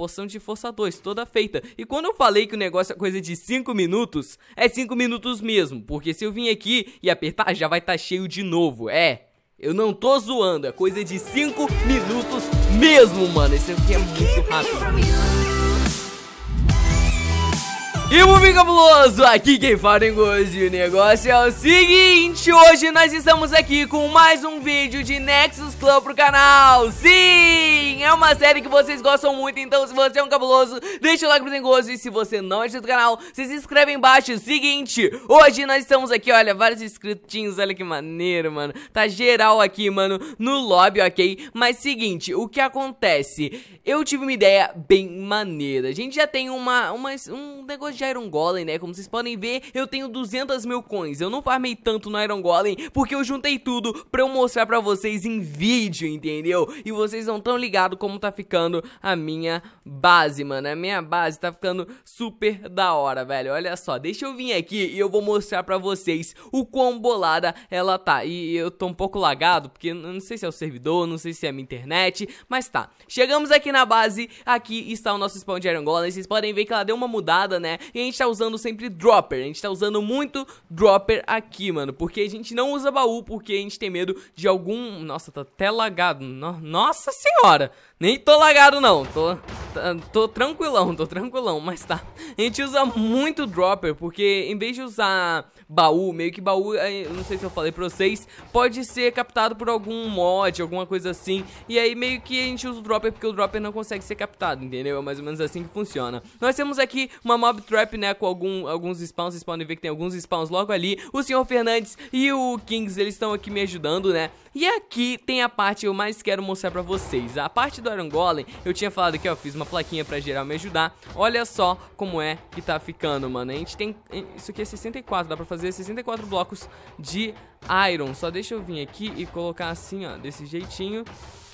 Poção de força 2, toda feita. E quando eu falei que o negócio é coisa de 5 minutos, é 5 minutos mesmo. Porque se eu vim aqui e apertar, já vai estar tá cheio de novo. É, eu não tô zoando, é coisa de 5 minutos mesmo, mano. Esse aqui é muito rápido. E Bumi Cabuloso, aqui quem fala em gozo e o negócio é o seguinte Hoje nós estamos aqui com mais um vídeo de Nexus Club pro canal Sim, é uma série que vocês gostam muito, então se você é um cabuloso, deixa o like pro gozo E se você não é inscrito no canal, se inscreve aí embaixo Seguinte, hoje nós estamos aqui, olha, vários inscritinhos, olha que maneiro, mano Tá geral aqui, mano, no lobby, ok? Mas seguinte, o que acontece? Eu tive uma ideia bem maneira A gente já tem uma, uma um negócio de Iron Golem, né? Como vocês podem ver, eu tenho 200 mil coins. Eu não farmei tanto no Iron Golem porque eu juntei tudo pra eu mostrar pra vocês em vídeo, entendeu? E vocês não tão ligados como tá ficando a minha base, mano. A minha base tá ficando super da hora, velho. Olha só, deixa eu vir aqui e eu vou mostrar pra vocês o quão bolada ela tá. E eu tô um pouco lagado, porque não sei se é o servidor, não sei se é a minha internet, mas tá. Chegamos aqui na base, aqui está o nosso spawn de Iron Golem. Vocês podem ver que ela deu uma mudada, né? E a gente tá usando sempre dropper. A gente tá usando muito dropper aqui, mano. Porque a gente não usa baú, porque a gente tem medo de algum... Nossa, tá até lagado. Nossa senhora! Nem tô lagado, não. Tô, tá, tô tranquilão, tô tranquilão. Mas tá. A gente usa muito dropper, porque em vez de usar baú, meio que baú, não sei se eu falei pra vocês, pode ser captado por algum mod, alguma coisa assim. E aí meio que a gente usa o dropper, porque o dropper não consegue ser captado, entendeu? É mais ou menos assim que funciona. Nós temos aqui uma mob trap Trap, né, com algum, alguns spawns, vocês podem ver que tem alguns spawns logo ali. O Senhor Fernandes e o Kings, eles estão aqui me ajudando, né? E aqui tem a parte que eu mais quero mostrar pra vocês. A parte do Iron Golem, eu tinha falado que, ó, fiz uma plaquinha pra geral me ajudar. Olha só como é que tá ficando, mano. A gente tem... Isso aqui é 64, dá pra fazer 64 blocos de Iron. Só deixa eu vir aqui e colocar assim, ó, desse jeitinho.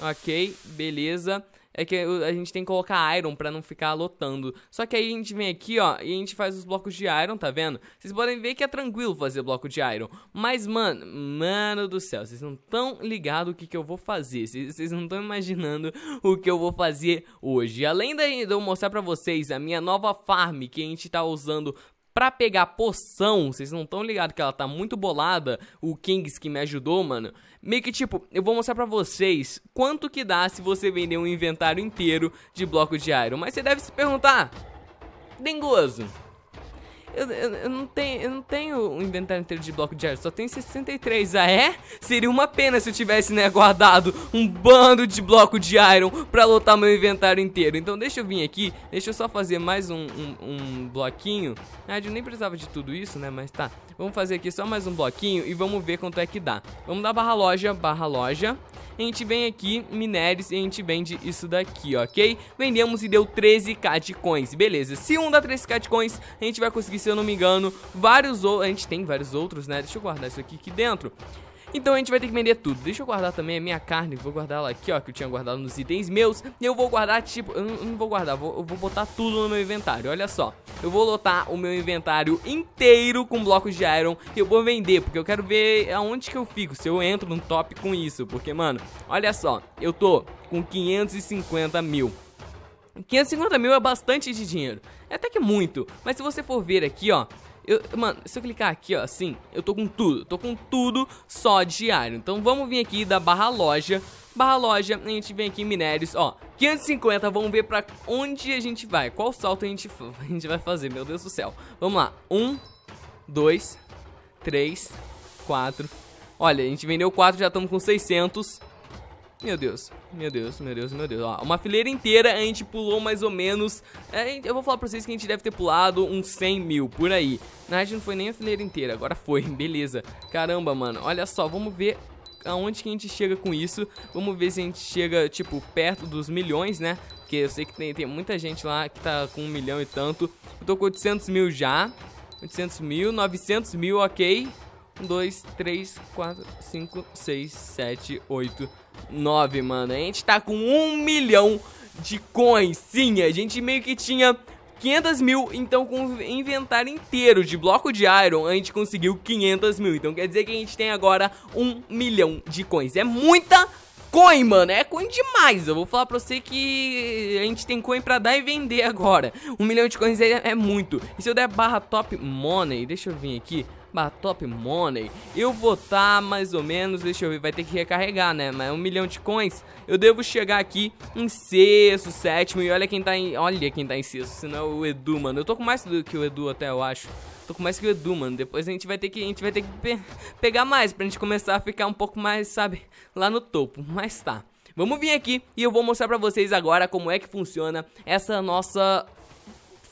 Ok, beleza é que a gente tem que colocar Iron para não ficar lotando. Só que aí a gente vem aqui, ó, e a gente faz os blocos de Iron, tá vendo? Vocês podem ver que é tranquilo fazer bloco de Iron. Mas, mano, mano do céu, vocês não tão ligados o que, que eu vou fazer. Vocês, vocês não estão imaginando o que eu vou fazer hoje. Além de eu mostrar pra vocês a minha nova farm que a gente tá usando pra pegar poção, vocês não estão ligados que ela tá muito bolada, o Kings que me ajudou, mano. Meio que tipo, eu vou mostrar pra vocês quanto que dá se você vender um inventário inteiro de bloco de iron. Mas você deve se perguntar, dengoso, eu, eu, não tenho, eu não tenho um inventário inteiro de bloco de arte, só tenho 63. Ah, é? Seria uma pena se eu tivesse, né, guardado um bando de bloco de iron pra lotar meu inventário inteiro. Então deixa eu vir aqui, deixa eu só fazer mais um, um, um bloquinho. Ah, eu nem precisava de tudo isso, né, mas tá. Vamos fazer aqui só mais um bloquinho e vamos ver quanto é que dá. Vamos dar barra loja, barra loja. A gente vem aqui, minérios, e a gente vende isso daqui, ok? Vendemos e deu 13k de coins, beleza. Se um dá 13k de coins, a gente vai conseguir, se eu não me engano, vários outros... A gente tem vários outros, né? Deixa eu guardar isso aqui aqui dentro. Então a gente vai ter que vender tudo. Deixa eu guardar também a minha carne. Vou guardar ela aqui, ó, que eu tinha guardado nos itens meus. E eu vou guardar, tipo, eu não, vou guardar, vou, eu vou botar tudo no meu inventário. Olha só, eu vou lotar o meu inventário inteiro com blocos de iron e eu vou vender, porque eu quero ver aonde que eu fico, se eu entro no top com isso. Porque, mano, olha só, eu tô com 550 mil. 550 mil é bastante de dinheiro, é até que muito, mas se você for ver aqui, ó, eu, mano, se eu clicar aqui, ó, assim, eu tô com tudo. tô com tudo só diário. Então vamos vir aqui da barra loja. Barra loja, a gente vem aqui em minérios, ó. 550, vamos ver pra onde a gente vai. Qual salto a gente, a gente vai fazer, meu Deus do céu. Vamos lá. Um, dois, três, quatro. Olha, a gente vendeu quatro, já estamos com 600. Meu Deus, meu Deus, meu Deus, meu Deus. Ó, uma fileira inteira, a gente pulou mais ou menos... É, eu vou falar pra vocês que a gente deve ter pulado uns 100 mil, por aí. Na verdade, não foi nem a fileira inteira, agora foi, beleza. Caramba, mano, olha só, vamos ver aonde que a gente chega com isso. Vamos ver se a gente chega, tipo, perto dos milhões, né? Porque eu sei que tem, tem muita gente lá que tá com um milhão e tanto. Eu tô com 800 mil já. 800 mil, 900 mil, ok. 1, 2, 3, 4, 5, 6, 7, 8... 9, mano. A gente tá com 1 milhão de coins. Sim, a gente meio que tinha 500 mil, então com o inventário inteiro de bloco de Iron, a gente conseguiu 500 mil. Então quer dizer que a gente tem agora 1 milhão de coins. É muita coin, mano. É coin demais. Eu vou falar pra você que a gente tem coin pra dar e vender agora. Um milhão de coins é, é muito. E se eu der barra top money, deixa eu vir aqui barra top money, eu vou estar tá mais ou menos, deixa eu ver, vai ter que recarregar, né? Mas um milhão de coins, eu devo chegar aqui em sexto, sétimo, e olha quem tá em. Olha quem tá em sexto, senão é o Edu, mano. Eu tô com mais do que o Edu até, eu acho. Tô com mais que o Edu, mano. Depois a gente vai ter que, a gente vai ter que pe pegar mais pra gente começar a ficar um pouco mais, sabe, lá no topo. Mas tá. Vamos vir aqui e eu vou mostrar pra vocês agora como é que funciona essa nossa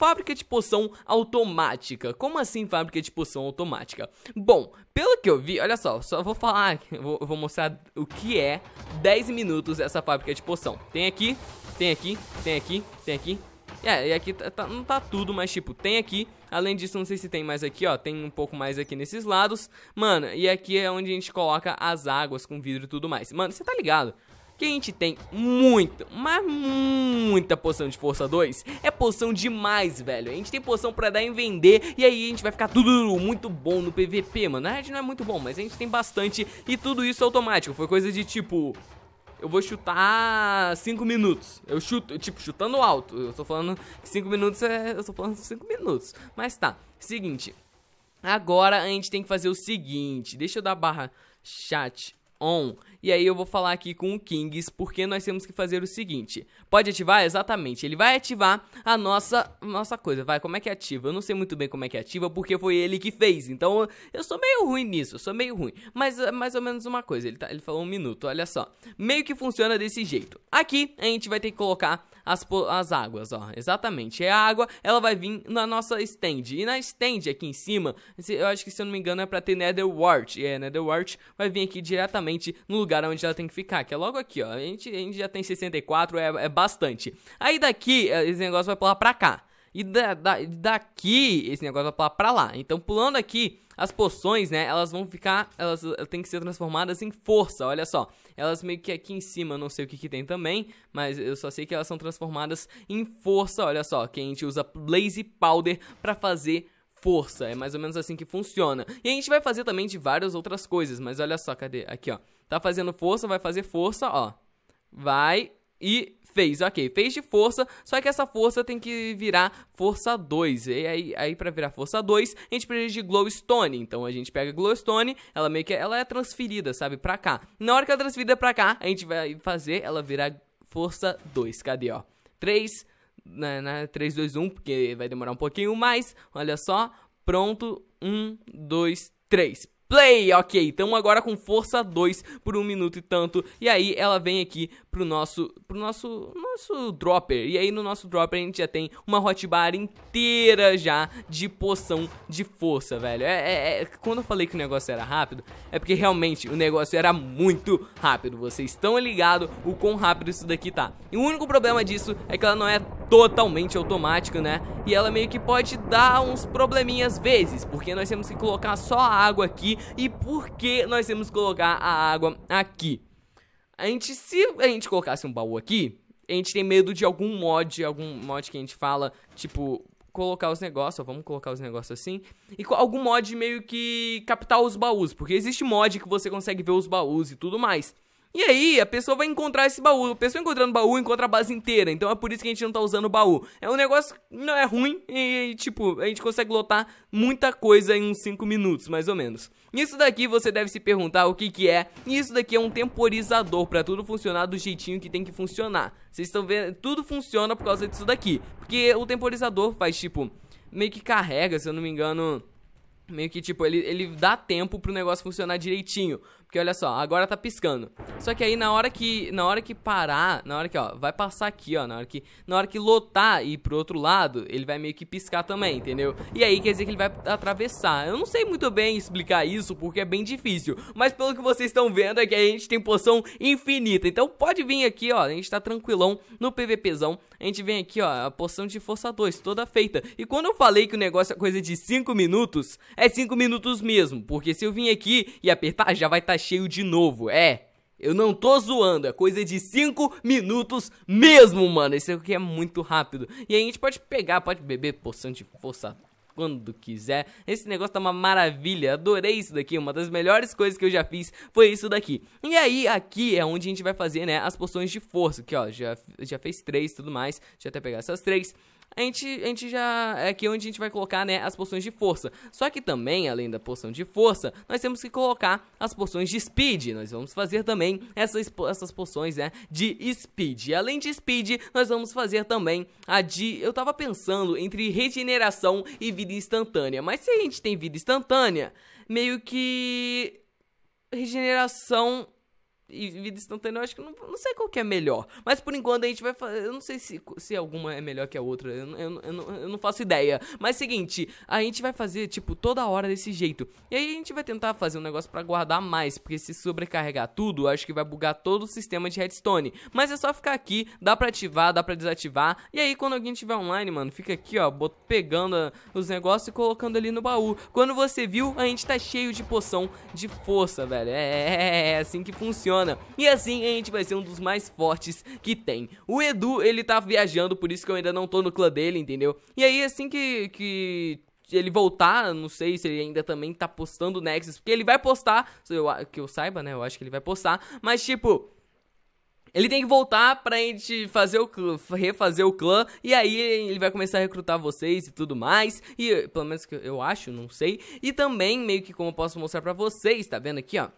fábrica de poção automática. Como assim fábrica de poção automática? Bom, pelo que eu vi, olha só, só vou falar, vou, vou mostrar o que é 10 minutos essa fábrica de poção. Tem aqui, tem aqui, tem aqui, tem aqui, é, e aqui tá, tá, não tá tudo, mas tipo, tem aqui. Além disso, não sei se tem mais aqui, ó. Tem um pouco mais aqui nesses lados. Mano, e aqui é onde a gente coloca as águas com vidro e tudo mais. Mano, você tá ligado? que a gente tem muita, mas muita poção de força 2. É poção demais, velho. A gente tem poção pra dar em vender e aí a gente vai ficar tudo muito bom no PVP, mano. Na verdade não é muito bom, mas a gente tem bastante e tudo isso é automático. Foi coisa de tipo eu vou chutar 5 minutos. Eu chuto, tipo, chutando alto. Eu tô falando que 5 minutos é. Eu tô falando 5 minutos. Mas tá, seguinte. Agora a gente tem que fazer o seguinte. Deixa eu dar barra chat on. E aí eu vou falar aqui com o Kings, porque nós temos que fazer o seguinte. Pode ativar? Exatamente. Ele vai ativar a nossa nossa coisa. Vai, como é que ativa? Eu não sei muito bem como é que ativa, porque foi ele que fez. Então, eu sou meio ruim nisso, eu sou meio ruim. Mas é mais ou menos uma coisa. Ele, tá, ele falou um minuto, olha só. Meio que funciona desse jeito. Aqui, a gente vai ter que colocar as, as águas, ó. Exatamente. É a água, ela vai vir na nossa stand. E na stand aqui em cima, eu acho que se eu não me engano é pra ter Netherwart. É, nether wart vai vir aqui diretamente no lugar onde ela tem que ficar, que é logo aqui, ó. A gente, a gente já tem 64, é, é bastante. Aí daqui, é, esse negócio vai pular pra cá. E da, da, daqui, esse negócio vai pular pra lá. Então, pulando aqui, as poções, né, elas vão ficar, elas eh, têm que ser transformadas em força, olha só. Elas meio que aqui em cima, não sei o que, que tem também, mas eu só sei que elas são transformadas em força, olha só, que a gente usa Blaze Powder para fazer força. É mais ou menos assim que funciona. E a gente vai fazer também de várias outras coisas, mas olha só, cadê? Aqui, ó. Tá fazendo força, vai fazer força, ó. Vai e fez, ok, fez de força, só que essa força tem que virar força 2. E aí, aí para virar força 2, a gente precisa de glowstone. Então a gente pega glowstone, ela meio que ela é transferida, sabe, pra cá. Na hora que ela é transferida pra cá, a gente vai fazer ela virar força 2. Cadê, ó? 3 na, na 3 2 1, porque vai demorar um pouquinho mais. Olha só, pronto. 1 2 3 play, ok, estamos agora com força 2 por um minuto e tanto, e aí ela vem aqui pro nosso, pro nosso, nosso dropper. E aí no nosso dropper a gente já tem uma hotbar inteira já de poção de força, velho. É, é, é, quando eu falei que o negócio era rápido, é porque realmente o negócio era muito rápido. Vocês estão ligados o quão rápido isso daqui tá. E o único problema disso é que ela não é totalmente automática, né? E ela meio que pode dar uns probleminhas vezes, porque nós temos que colocar só a água aqui e por que nós temos que colocar a água aqui. A gente, se a gente colocasse um baú aqui, a gente tem medo de algum mod, algum mod que a gente fala, tipo, colocar os negócios, ó, vamos colocar os negócios assim, e algum mod meio que captar os baús, porque existe mod que você consegue ver os baús e tudo mais. E aí, a pessoa vai encontrar esse baú. A pessoa encontrando baú encontra a base inteira. Então é por isso que a gente não tá usando o baú. É um negócio não é ruim e, tipo, a gente consegue lotar muita coisa em uns 5 minutos, mais ou menos. Isso daqui você deve se perguntar o que que é. isso daqui é um temporizador para tudo funcionar do jeitinho que tem que funcionar. Vocês estão vendo, tudo funciona por causa disso daqui. Porque o temporizador faz, tipo, meio que carrega, se eu não me engano... Meio que tipo, ele, ele dá tempo pro negócio funcionar direitinho. Porque olha só, agora tá piscando. Só que aí na hora que na hora que parar, na hora que ó, vai passar aqui, ó, na hora que na hora que lotar e ir pro outro lado, ele vai meio que piscar também, entendeu? E aí quer dizer que ele vai atravessar. Eu não sei muito bem explicar isso porque é bem difícil, mas pelo que vocês estão vendo é que a gente tem poção infinita. Então pode vir aqui, ó, a gente tá tranquilão no PVPzão. A gente vem aqui, ó, a poção de força 2 toda feita. E quando eu falei que o negócio é coisa de 5 minutos, é 5 minutos mesmo, porque se eu vim aqui e apertar já vai estar tá cheio de novo. É, eu não tô zoando, é coisa de 5 minutos mesmo, mano. Isso aqui é muito rápido. E a gente pode pegar, pode beber poção de força quando quiser. Esse negócio tá uma maravilha, adorei isso daqui, uma das melhores coisas que eu já fiz foi isso daqui. E aí, aqui é onde a gente vai fazer, né, as poções de força, que ó, já, já fez três e tudo mais, deixa eu até pegar essas três a gente, a gente já. É aqui onde a gente vai colocar né, as porções de força. Só que também, além da porção de força, nós temos que colocar as porções de speed. Nós vamos fazer também essas, essas porções né, de speed. E além de speed, nós vamos fazer também a de. Eu tava pensando entre regeneração e vida instantânea. Mas se a gente tem vida instantânea, meio que. Regeneração e vida instantânea, eu acho que não, não sei qual que é melhor. Mas por enquanto a gente vai fazer. Eu não sei se, se alguma é melhor que a outra. Eu, eu, eu, não, eu não faço ideia. Mas seguinte, a gente vai fazer, tipo, toda hora desse jeito. E aí a gente vai tentar fazer um negócio para guardar mais. Porque se sobrecarregar tudo, acho que vai bugar todo o sistema de redstone. Mas é só ficar aqui, dá pra ativar, dá pra desativar. E aí, quando alguém tiver online, mano, fica aqui, ó, pegando ah, os negócios e colocando ali no baú. Quando você viu, a gente tá cheio de poção de força, velho. é, é, é, é, é assim que funciona semana. E assim a gente vai ser um dos mais fortes que tem. O Edu, ele tá viajando, por isso que eu ainda não tô no clã dele, entendeu? E aí assim que, que ele voltar, não sei se ele ainda também tá postando Nexus, porque ele vai postar, eu, que eu saiba, né? Eu acho que ele vai postar, mas tipo, ele tem que voltar pra gente fazer o clã, refazer o clã, e aí ele vai começar a recrutar vocês e tudo mais, e pelo menos que eu acho, não sei. E também, meio que como eu posso mostrar pra vocês, tá vendo aqui, ó?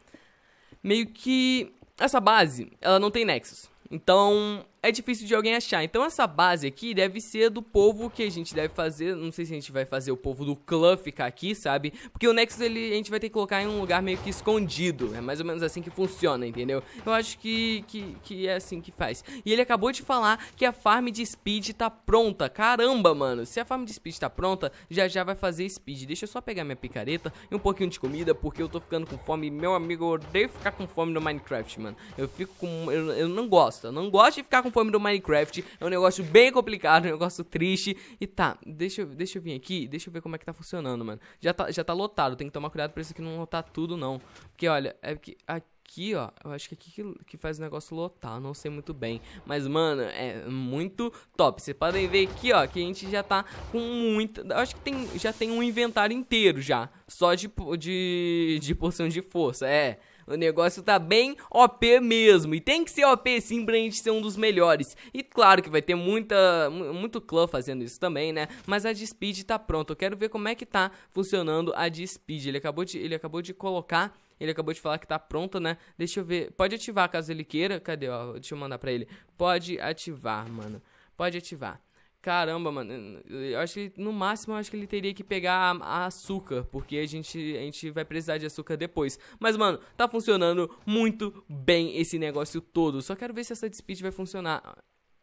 meio que essa base, ela não tem nexos. Então, é difícil de alguém achar. Então essa base aqui deve ser do povo que a gente deve fazer. Não sei se a gente vai fazer o povo do clã ficar aqui, sabe? Porque o Nexus ele, a gente vai ter que colocar em um lugar meio que escondido. É mais ou menos assim que funciona, entendeu? Eu acho que, que, que é assim que faz. E ele acabou de falar que a farm de speed tá pronta. Caramba, mano. Se a farm de speed tá pronta, já já vai fazer speed. Deixa eu só pegar minha picareta e um pouquinho de comida, porque eu tô ficando com fome. Meu amigo, eu odeio ficar com fome no Minecraft, mano. Eu fico com... Eu, eu não gosto. Eu não gosto de ficar com fome do Minecraft. É um negócio bem complicado, um negócio triste. E tá, deixa eu, deixa eu vir aqui, deixa eu ver como é que tá funcionando, mano. Já tá, já tá lotado, tem que tomar cuidado pra isso aqui não lotar tudo, não. Porque, olha, é que aqui, ó, eu acho que é aqui que, que faz o negócio lotar, não sei muito bem. Mas, mano, é muito top. Vocês podem ver aqui, ó, que a gente já tá com muita... Eu acho que tem, já tem um inventário inteiro já, só de, de, de porção de força, é... O negócio tá bem OP mesmo. E tem que ser OP sim pra gente ser um dos melhores. E claro que vai ter muita, muito clã fazendo isso também, né? Mas a de Speed tá pronta. Eu quero ver como é que tá funcionando a de Speed. Ele acabou de, ele acabou de colocar ele acabou de falar que tá pronta, né? Deixa eu ver. Pode ativar caso ele queira. Cadê? Ó, deixa eu mandar pra ele. Pode ativar, mano. Pode ativar. Caramba, mano. Eu acho que no máximo eu acho que ele teria que pegar a, a açúcar, porque a gente, a gente vai precisar de açúcar depois. Mas, mano, tá funcionando muito bem esse negócio todo. Só quero ver se essa speed vai funcionar.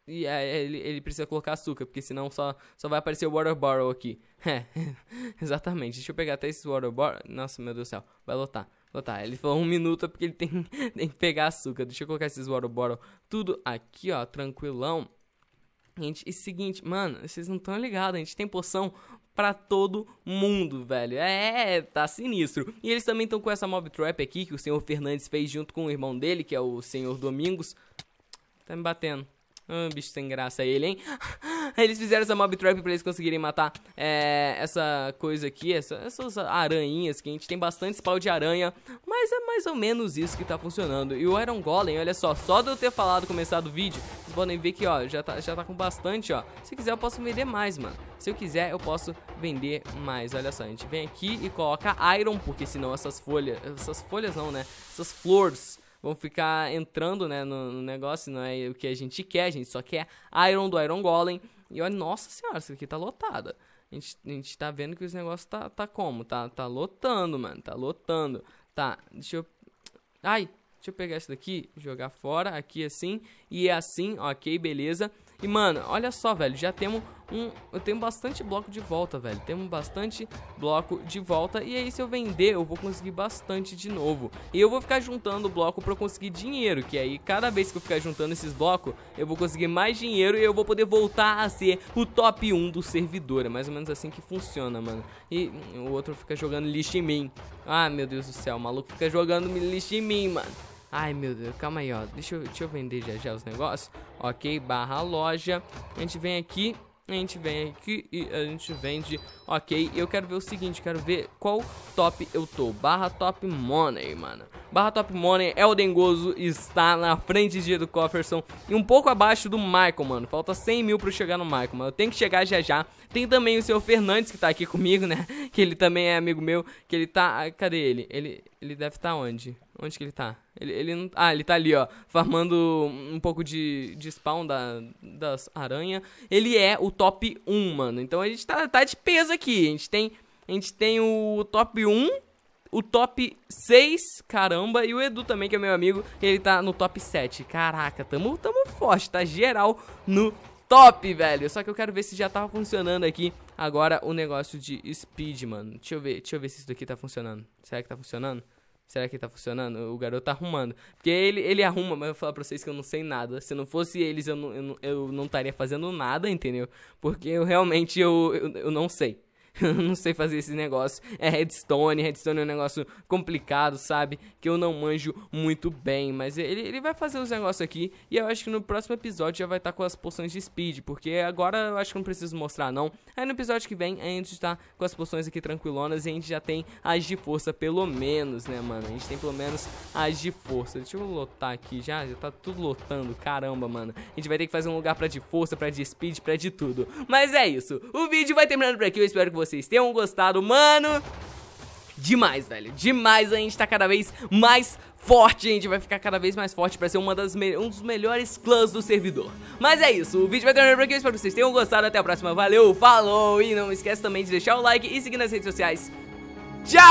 E é, é, ele, ele, precisa colocar açúcar, porque senão só, só vai aparecer o water bottle aqui. É, exatamente. Deixa eu pegar até esse water bottle. Nossa, meu Deus do céu. Vai lotar. Lotar. Ele falou um minuto é porque ele tem, tem que pegar açúcar. Deixa eu colocar esses water bottle tudo aqui, ó, tranquilão. Gente, e seguinte, mano, vocês não estão ligados, a gente tem poção para todo mundo, velho. É, é, tá sinistro. E eles também estão com essa mob trap aqui que o senhor Fernandes fez junto com o irmão dele, que é o senhor Domingos. Tá me batendo. Ah, bicho sem graça ele, hein? eles fizeram essa mob trap pra eles conseguirem matar é, essa coisa aqui, essa, essas aranhinhas que a gente tem bastante spawn de aranha, mas é mais ou menos isso que tá funcionando. E o Iron Golem, olha só, só de eu ter falado, começado o vídeo, vocês podem ver que, ó, já tá, já tá com bastante, ó. Se quiser eu posso vender mais, mano. Se eu quiser eu posso vender mais, olha só, a gente vem aqui e coloca Iron, porque senão essas folhas, essas folhas não, né, essas flores vão ficar entrando né, no, no, negócio, não é o que a gente quer, a gente só quer Iron do Iron Golem. E olha, nossa senhora, isso aqui tá lotada. A gente, a gente tá vendo que os negócios tá, tá como? Tá, tá lotando, mano, tá lotando. Tá, deixa eu... Ai, deixa eu pegar isso daqui, jogar fora, aqui assim, e é assim, ok, Beleza. E, mano, olha só, velho, já temos um... Eu tenho bastante bloco de volta, velho. Temos bastante bloco de volta. E aí, se eu vender, eu vou conseguir bastante de novo. E eu vou ficar juntando bloco pra eu conseguir dinheiro. Que aí, cada vez que eu ficar juntando esses blocos, eu vou conseguir mais dinheiro e eu vou poder voltar a ser o top 1 do servidor. É mais ou menos assim que funciona, mano. E hum, o outro fica jogando lixo em mim. Ah, meu Deus do céu, o maluco fica jogando lixo em mim, mano. Ai meu Deus, calma aí, ó. Deixa eu, deixa eu vender já já os negócios. Ok, barra loja. A gente vem aqui a gente vem aqui e a gente vende, ok? Eu quero ver o seguinte, quero ver qual top eu tô. Barra top money, mano barra Top Money, Elden Gozo está na frente de Edu Cofferson e um pouco abaixo do Michael, mano. Falta 100 mil para chegar no Michael, mano. Eu tenho que chegar já já. Tem também o seu Fernandes que tá aqui comigo, né? Que ele também é amigo meu. Que ele tá. Ah, cadê ele? Ele, ele deve estar tá onde? Onde que ele tá? Ele, ele não. Ah, ele tá ali, ó. Farmando um pouco de, de spawn da, das aranha. Ele é o top 1, mano. Então a gente tá, tá de peso aqui. A gente tem. A gente tem o top 1 o top 6, caramba, e o Edu também, que é meu amigo, ele tá no top 7. Caraca, tamo, tamo forte, tá geral no top, velho. Só que eu quero ver se já tava tá funcionando aqui agora o negócio de speed, mano. Deixa eu ver, deixa eu ver se isso daqui tá funcionando. Será que tá funcionando? Será que tá funcionando? O garoto tá arrumando. Porque ele, ele arruma, mas eu vou falar pra vocês que eu não sei nada. Se não fosse eles, eu não estaria eu não, eu não fazendo nada, entendeu? Porque eu realmente eu, eu, eu não sei. eu não sei fazer esse negócio. É redstone, redstone é um negócio complicado, sabe? Que eu não manjo muito bem. Mas ele, ele vai fazer os negócios aqui. E eu acho que no próximo episódio já vai estar tá com as poções de speed. Porque agora eu acho que não preciso mostrar, não. Aí no episódio que vem a gente tá com as poções aqui tranquilonas. E a gente já tem as de força, pelo menos, né, mano? A gente tem pelo menos as de força. Deixa eu lotar aqui já. Já tá tudo lotando. Caramba, mano. A gente vai ter que fazer um lugar pra de força, pra de speed, pra de tudo. Mas é isso. O vídeo vai terminando por aqui. Eu espero que vocês tenham gostado, mano. Demais, velho. Demais, a gente tá cada vez mais forte, a gente vai ficar cada vez mais forte pra ser uma das um dos melhores clãs do servidor. Mas é isso, o vídeo vai terminar por aqui, espero que vocês tenham gostado, até a próxima, valeu, falou, e não esquece também de deixar o like e seguir nas redes sociais. Tchau!